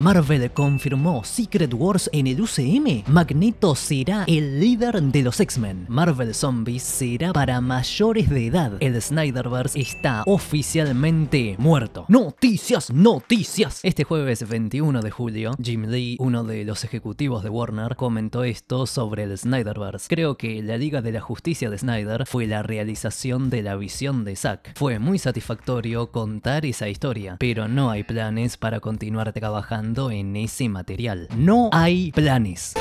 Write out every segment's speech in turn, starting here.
Marvel confirmó Secret Wars en el UCM. Magneto será el líder de los X-Men. Marvel Zombies será para mayores de edad. El Snyderverse está oficialmente muerto. Noticias, noticias. Este jueves 21 de julio, Jim Lee, uno de los ejecutivos de Warner, comentó esto sobre el Snyderverse. Creo que la Liga de la Justicia de Snyder fue la realización de la visión de Zack. Fue muy satisfactorio contar esa historia, pero no hay planes para continuar trabajando en ese material. No hay planes.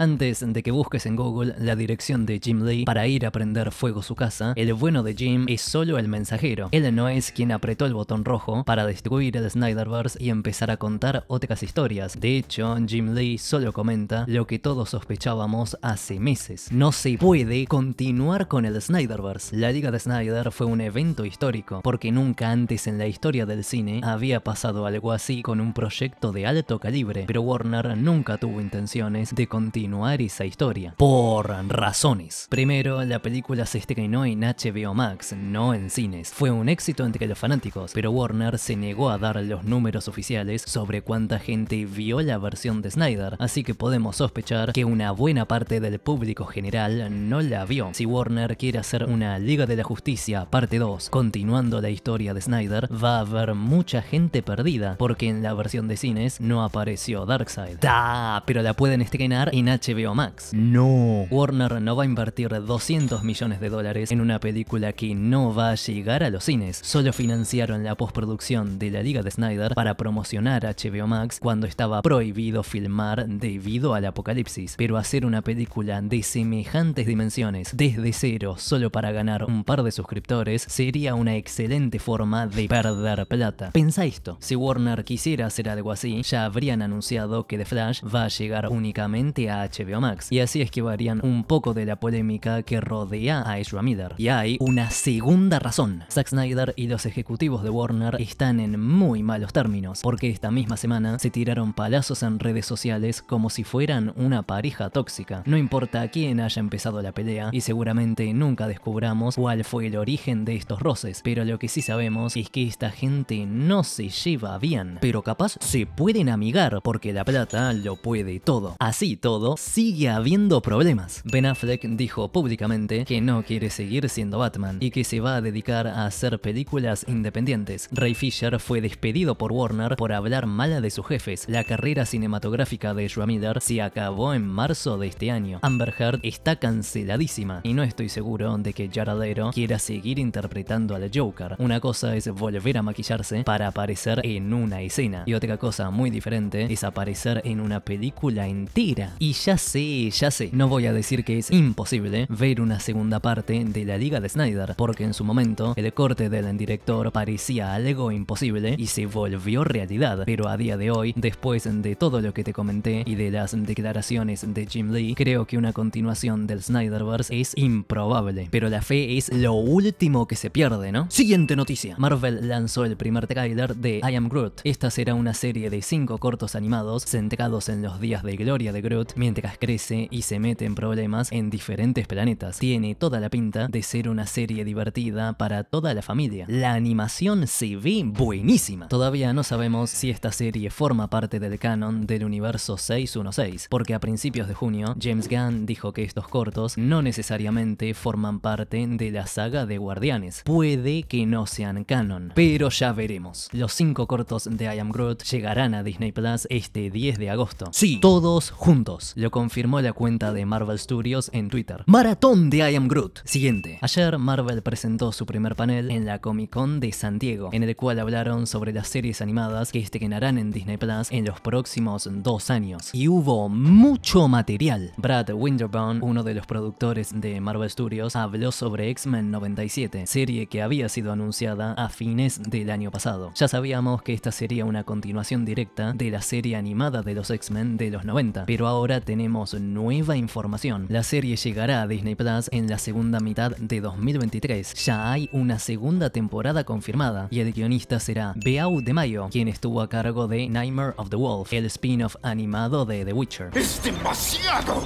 Antes de que busques en Google la dirección de Jim Lee para ir a prender fuego su casa, el bueno de Jim es solo el mensajero. Él no es quien apretó el botón rojo para destruir el Snyderverse y empezar a contar otras historias. De hecho, Jim Lee solo comenta lo que todos sospechábamos hace meses. No se puede continuar con el Snyderverse. La Liga de Snyder fue un evento histórico, porque nunca antes en la historia del cine había pasado algo así con un proyecto de alto calibre, pero Warner nunca tuvo intenciones de continuar continuar esa historia. Por razones. Primero, la película se estrenó en HBO Max, no en cines. Fue un éxito entre los fanáticos, pero Warner se negó a dar los números oficiales sobre cuánta gente vio la versión de Snyder, así que podemos sospechar que una buena parte del público general no la vio. Si Warner quiere hacer una Liga de la Justicia parte 2, continuando la historia de Snyder, va a haber mucha gente perdida, porque en la versión de cines no apareció Darkseid. ¡Da! Pero la pueden estrenar en HBO Max. No. Warner no va a invertir 200 millones de dólares en una película que no va a llegar a los cines. Solo financiaron la postproducción de la Liga de Snyder para promocionar HBO Max cuando estaba prohibido filmar debido al apocalipsis. Pero hacer una película de semejantes dimensiones desde cero solo para ganar un par de suscriptores sería una excelente forma de perder plata. Pensa esto, si Warner quisiera hacer algo así, ya habrían anunciado que The Flash va a llegar únicamente a HBO Max, y así es que varían un poco de la polémica que rodea a Ezra Y hay una segunda razón. Zack Snyder y los ejecutivos de Warner están en muy malos términos, porque esta misma semana se tiraron palazos en redes sociales como si fueran una pareja tóxica. No importa quién haya empezado la pelea, y seguramente nunca descubramos cuál fue el origen de estos roces, pero lo que sí sabemos es que esta gente no se lleva bien, pero capaz se pueden amigar, porque la plata lo puede todo. Así todo sigue habiendo problemas. Ben Affleck dijo públicamente que no quiere seguir siendo Batman y que se va a dedicar a hacer películas independientes. Ray Fisher fue despedido por Warner por hablar mala de sus jefes. La carrera cinematográfica de Joe Miller se acabó en marzo de este año. Amber Heard está canceladísima y no estoy seguro de que Jaradero quiera seguir interpretando al Joker. Una cosa es volver a maquillarse para aparecer en una escena y otra cosa muy diferente es aparecer en una película entera ya sé, ya sé, no voy a decir que es imposible ver una segunda parte de la Liga de Snyder, porque en su momento el corte del director parecía algo imposible y se volvió realidad, pero a día de hoy, después de todo lo que te comenté y de las declaraciones de Jim Lee, creo que una continuación del Snyderverse es improbable, pero la fe es lo último que se pierde, ¿no? Siguiente noticia. Marvel lanzó el primer trailer de I Am Groot. Esta será una serie de 5 cortos animados centrados en los días de gloria de Groot, mientras crece y se mete en problemas en diferentes planetas. Tiene toda la pinta de ser una serie divertida para toda la familia. La animación se ve buenísima. Todavía no sabemos si esta serie forma parte del canon del universo 616, porque a principios de junio James Gunn dijo que estos cortos no necesariamente forman parte de la saga de Guardianes. Puede que no sean canon, pero ya veremos. Los cinco cortos de I Am Groot llegarán a Disney Plus este 10 de agosto. Sí, todos juntos. Lo confirmó la cuenta de Marvel Studios en Twitter. Maratón de I Am Groot. Siguiente. Ayer Marvel presentó su primer panel en la Comic Con de San Diego, en el cual hablaron sobre las series animadas que estrenarán en Disney Plus en los próximos dos años. Y hubo mucho material. Brad winterbound uno de los productores de Marvel Studios, habló sobre X-Men 97, serie que había sido anunciada a fines del año pasado. Ya sabíamos que esta sería una continuación directa de la serie animada de los X-Men de los 90, pero ahora tenemos nueva información. La serie llegará a Disney Plus en la segunda mitad de 2023. Ya hay una segunda temporada confirmada y el guionista será Beau de Mayo, quien estuvo a cargo de Nightmare of the Wolf, el spin-off animado de The Witcher. ¡Es demasiado!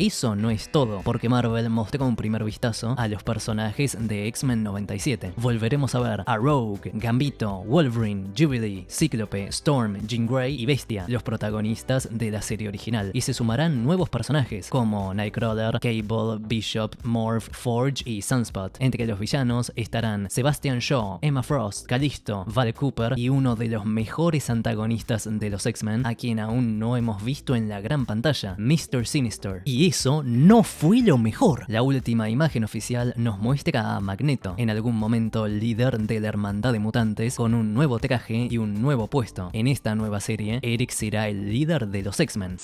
Eso no es todo, porque Marvel mostró un primer vistazo a los personajes de X-Men 97. Volveremos a ver a Rogue, Gambito, Wolverine, Jubilee, Cíclope, Storm, Jean Grey y Bestia, los protagonistas de la serie original, y se sumarán nuevos personajes como Nightcrawler, Cable, Bishop, Morph, Forge y Sunspot. Entre los villanos estarán Sebastian Shaw, Emma Frost, Callisto, Val Cooper y uno de los mejores antagonistas de los X-Men, a quien aún no hemos visto en la gran pantalla, Mr. Sinister. Y eso no fue lo mejor. La última imagen oficial nos muestra a Magneto, en algún momento líder de la hermandad de mutantes, con un nuevo traje y un nuevo puesto. En esta nueva serie, Eric será el líder de los X-Men.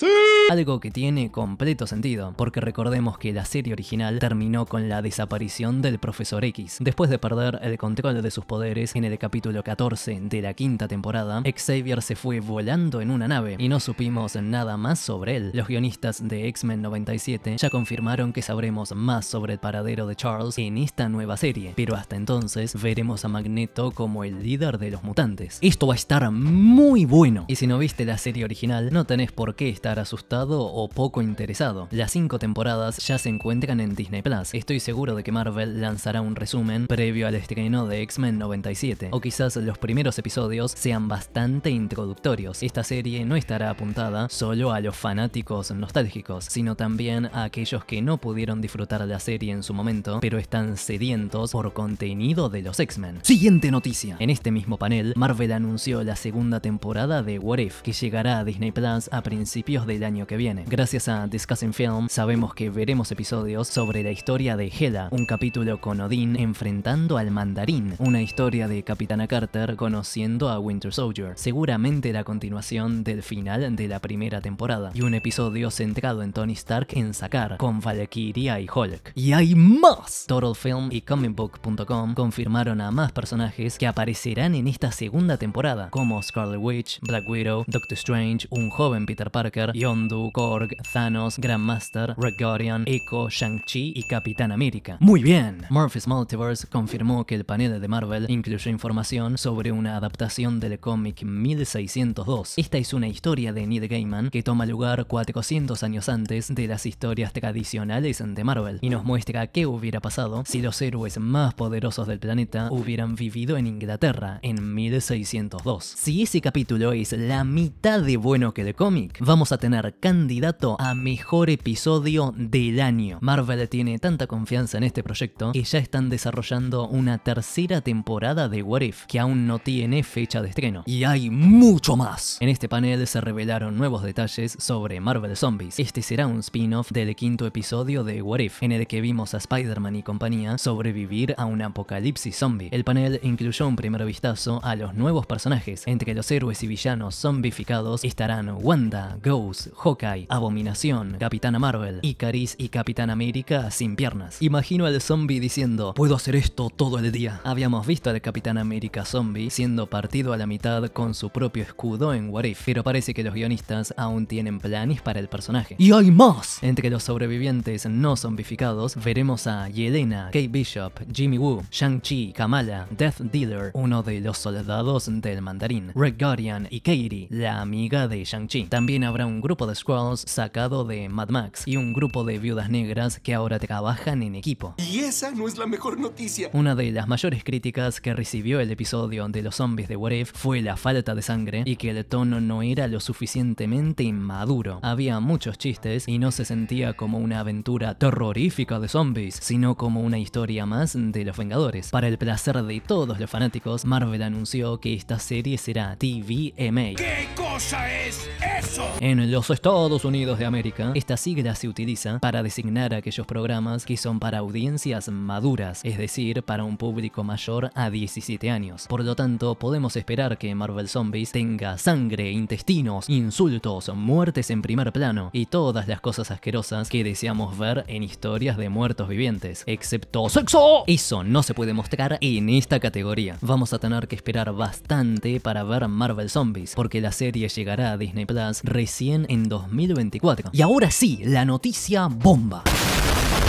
Algo que tiene completo sentido, porque recordemos que la serie original terminó con la desaparición del Profesor X. Después de perder el control de sus poderes en el capítulo 14 de la quinta temporada, Xavier se fue volando en una nave y no supimos nada más sobre él. Los guionistas de X-Men 97 ya confirmaron que sabremos más sobre el paradero de Charles en esta nueva serie, pero hasta entonces veremos a Magneto como el líder de los mutantes. Esto va a estar muy bueno, y si no viste la serie original, no tenés por qué estar asustado o poco interesado. Las cinco temporadas ya se encuentran en Disney Plus. Estoy seguro de que Marvel lanzará un resumen previo al estreno de X-Men 97, o quizás los primeros episodios sean bastante introductorios. Esta serie no estará apuntada solo a los fanáticos nostálgicos sino también a aquellos que no pudieron disfrutar la serie en su momento, pero están sedientos por contenido de los X-Men. Siguiente noticia. En este mismo panel, Marvel anunció la segunda temporada de What If, que llegará a Disney Plus a principios del año que viene. Gracias a Discussing Film, sabemos que veremos episodios sobre la historia de Hela, un capítulo con Odín enfrentando al Mandarín, una historia de Capitana Carter conociendo a Winter Soldier, seguramente la continuación del final de la primera temporada, y un episodio centrado en Tony Stark en sacar, con Valkyria y Hulk. ¡Y hay más! Total Film y ComicBook.com confirmaron a más personajes que aparecerán en esta segunda temporada, como Scarlet Witch, Black Widow, Doctor Strange, un joven Peter Parker, Yondu, Korg, Thanos, Grandmaster, Red Guardian, Echo, Shang-Chi y Capitán América. ¡Muy bien! Murphy's Multiverse confirmó que el panel de Marvel incluyó información sobre una adaptación del cómic 1602. Esta es una historia de Neil Gaiman que toma lugar 400 años años antes de las historias tradicionales de Marvel, y nos muestra qué hubiera pasado si los héroes más poderosos del planeta hubieran vivido en Inglaterra en 1602. Si ese capítulo es la mitad de bueno que el cómic, vamos a tener candidato a mejor episodio del año. Marvel tiene tanta confianza en este proyecto que ya están desarrollando una tercera temporada de What If, que aún no tiene fecha de estreno. Y hay mucho más. En este panel se revelaron nuevos detalles sobre Marvel Zombies este será un spin-off del quinto episodio de What If, en el que vimos a Spider-Man y compañía sobrevivir a un apocalipsis zombie. El panel incluyó un primer vistazo a los nuevos personajes, entre los héroes y villanos zombificados estarán Wanda, Ghost, Hawkeye, Abominación, Capitana Marvel, Icaris y Capitán América sin piernas. Imagino al zombie diciendo, puedo hacer esto todo el día. Habíamos visto al Capitán América zombie siendo partido a la mitad con su propio escudo en What If, pero parece que los guionistas aún tienen planes para el personaje. Y hay más. Entre los sobrevivientes no zombificados veremos a Yelena, Kate Bishop, Jimmy Woo, Shang-Chi, Kamala, Death Dealer, uno de los soldados del mandarín, Red Guardian y Katie, la amiga de Shang-Chi. También habrá un grupo de Skrulls sacado de Mad Max y un grupo de viudas negras que ahora trabajan en equipo. Y esa no es la mejor noticia. Una de las mayores críticas que recibió el episodio de los zombies de What fue la falta de sangre y que el tono no era lo suficientemente inmaduro. Había muchos chistes y no se sentía como una aventura terrorífica de zombies, sino como una historia más de los Vengadores. Para el placer de todos los fanáticos, Marvel anunció que esta serie será TVMA. ¿Qué cosa es eso? En los Estados Unidos de América, esta sigla se utiliza para designar aquellos programas que son para audiencias maduras, es decir, para un público mayor a 17 años. Por lo tanto, podemos esperar que Marvel Zombies tenga sangre, intestinos, insultos, muertes en primer plano y todas las cosas asquerosas que deseamos ver en historias de muertos vivientes, excepto sexo. Eso no se puede mostrar en esta categoría. Vamos a tener que esperar bastante para ver Marvel Zombies, porque la serie llegará a Disney Plus recién en 2024. Y ahora sí, la noticia bomba.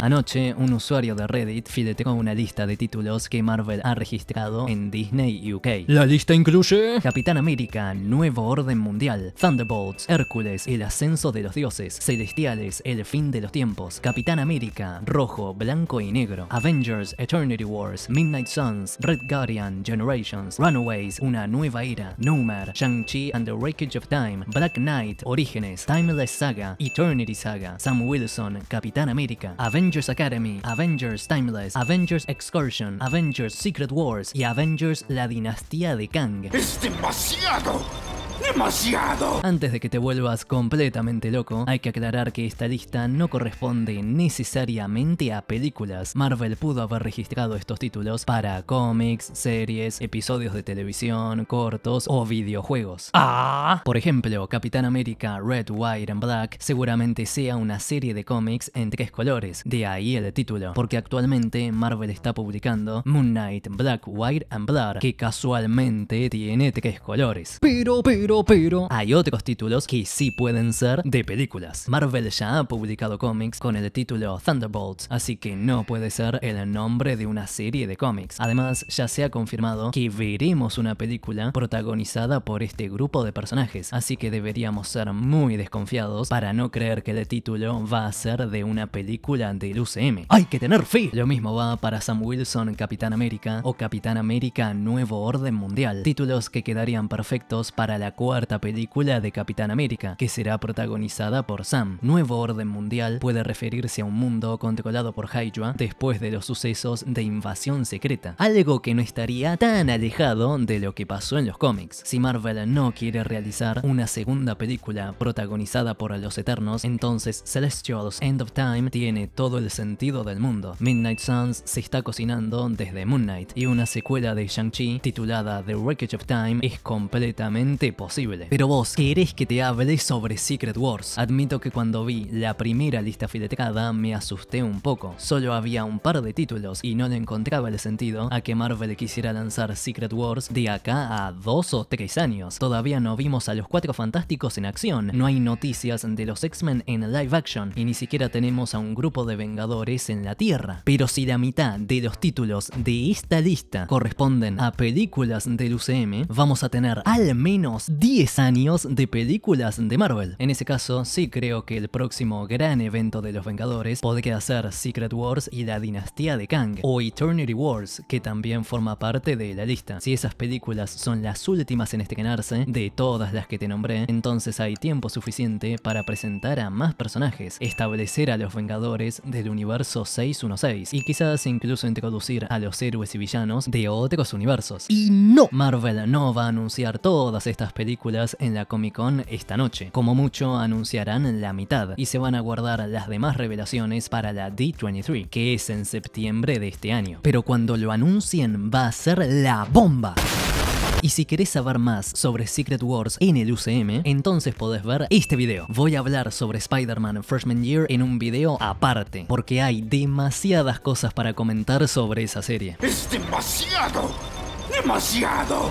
Anoche, un usuario de Reddit fileteó una lista de títulos que Marvel ha registrado en Disney UK. La lista incluye Capitán América, Nuevo Orden Mundial, Thunderbolts, Hércules, El Ascenso de los Dioses, Celestiales, El Fin de los Tiempos, Capitán América, Rojo, Blanco y Negro, Avengers, Eternity Wars, Midnight Suns, Red Guardian, Generations, Runaways, Una Nueva Era, Numer, Shang-Chi and the Wreckage of Time, Black Knight, Orígenes, Timeless Saga, Eternity Saga, Sam Wilson, Capitán América, Avengers Avengers Academy, Avengers Timeless, Avengers Excursion, Avengers Secret Wars y Avengers La Dinastía de Kang. ¡Es demasiado! ¡Demasiado! Antes de que te vuelvas completamente loco, hay que aclarar que esta lista no corresponde necesariamente a películas. Marvel pudo haber registrado estos títulos para cómics, series, episodios de televisión, cortos o videojuegos. ¡Ah! Por ejemplo, Capitán América Red, White and Black seguramente sea una serie de cómics en tres colores, de ahí el título, porque actualmente Marvel está publicando Moon Knight Black, White and Black, que casualmente tiene tres colores. Pero, pero pero, hay otros títulos que sí pueden ser de películas. Marvel ya ha publicado cómics con el título Thunderbolts, así que no puede ser el nombre de una serie de cómics. Además, ya se ha confirmado que veremos una película protagonizada por este grupo de personajes, así que deberíamos ser muy desconfiados para no creer que el título va a ser de una película del UCM. ¡Hay que tener fe! Lo mismo va para Sam Wilson, Capitán América o Capitán América Nuevo Orden Mundial, títulos que quedarían perfectos para la cuarta película de Capitán América, que será protagonizada por Sam. Nuevo orden mundial puede referirse a un mundo controlado por Hydra después de los sucesos de invasión secreta, algo que no estaría tan alejado de lo que pasó en los cómics. Si Marvel no quiere realizar una segunda película protagonizada por los Eternos, entonces Celestials End of Time tiene todo el sentido del mundo. Midnight Suns se está cocinando desde Moon Knight y una secuela de Shang-Chi titulada The Wreckage of Time es completamente pero vos, ¿querés que te hable sobre Secret Wars? Admito que cuando vi la primera lista filtrada me asusté un poco. Solo había un par de títulos y no le encontraba el sentido a que Marvel quisiera lanzar Secret Wars de acá a dos o tres años. Todavía no vimos a los cuatro fantásticos en acción, no hay noticias de los X-Men en live action y ni siquiera tenemos a un grupo de Vengadores en la Tierra. Pero si la mitad de los títulos de esta lista corresponden a películas del UCM, vamos a tener al menos 10 años de películas de Marvel. En ese caso, sí creo que el próximo gran evento de los Vengadores podría ser Secret Wars y la Dinastía de Kang, o Eternity Wars, que también forma parte de la lista. Si esas películas son las últimas en estrenarse, de todas las que te nombré, entonces hay tiempo suficiente para presentar a más personajes, establecer a los Vengadores del universo 616, y quizás incluso introducir a los héroes y villanos de otros universos. Y no, Marvel no va a anunciar todas estas películas en la Comic Con esta noche. Como mucho anunciarán la mitad y se van a guardar las demás revelaciones para la D23, que es en septiembre de este año. Pero cuando lo anuncien va a ser la bomba. Y si querés saber más sobre Secret Wars en el UCM, entonces podés ver este video. Voy a hablar sobre Spider-Man Freshman Year en un video aparte, porque hay demasiadas cosas para comentar sobre esa serie. ¡Es demasiado! ¡Demasiado!